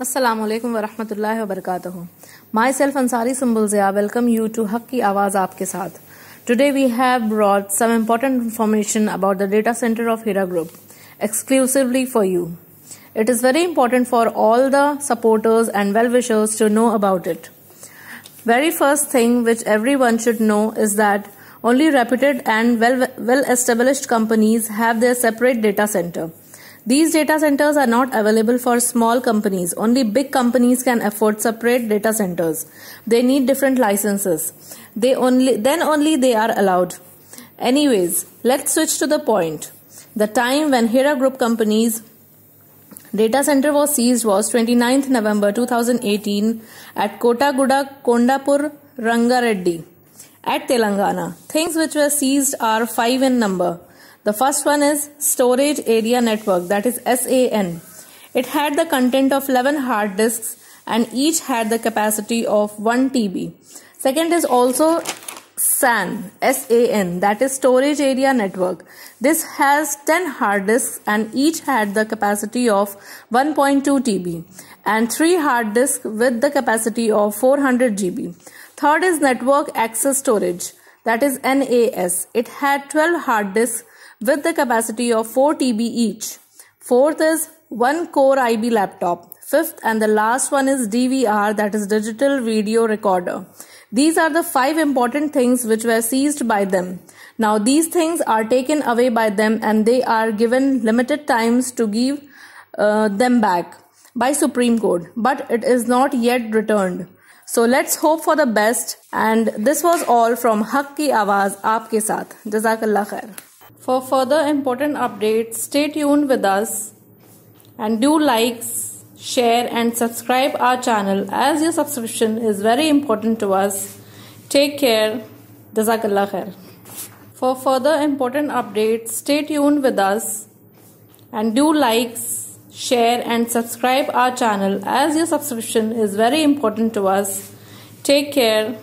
Assalamu alaikum wa rahmatullahi wa barakatuhu. Myself Ansari Sumbulzia welcome you to Hakki Awaz Aapke Saath. Today we have brought some important information about the data center of Hira Group exclusively for you. It is very important for all the supporters and well-wishers to know about it. Very first thing which everyone should know is that only reputed and well, well established companies have their separate data center. These data centers are not available for small companies. Only big companies can afford separate data centers. They need different licenses. They only then only they are allowed. Anyways, let's switch to the point. The time when Hera Group companies Data center was seized was 29th November 2018 at Kotaguda Kondapur Rangareddy at Telangana. Things which were seized are five in number. The first one is Storage Area Network, that is SAN. It had the content of 11 hard disks and each had the capacity of 1 TB. Second is also SAN, S-A-N, that is Storage Area Network. This has 10 hard disks and each had the capacity of 1.2 TB and 3 hard disks with the capacity of 400 GB. Third is Network Access Storage, that is NAS. It had 12 hard disks with the capacity of 4 TB each. Fourth is one core IB laptop Fifth and the last one is DVR, that is digital video recorder. These are the five important things which were seized by them. Now these things are taken away by them and they are given limited times to give uh, them back by Supreme Court, but it is not yet returned. So let's hope for the best. And this was all from Haq Ki Awaz Aapke Saath. Jazakallah khair. For further important updates, stay tuned with us and do likes share and subscribe our channel as your subscription is very important to us. Take care. Jazakallah khair. For further important updates, stay tuned with us and do likes, share and subscribe our channel as your subscription is very important to us. Take care.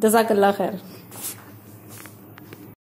Jazakallah khair.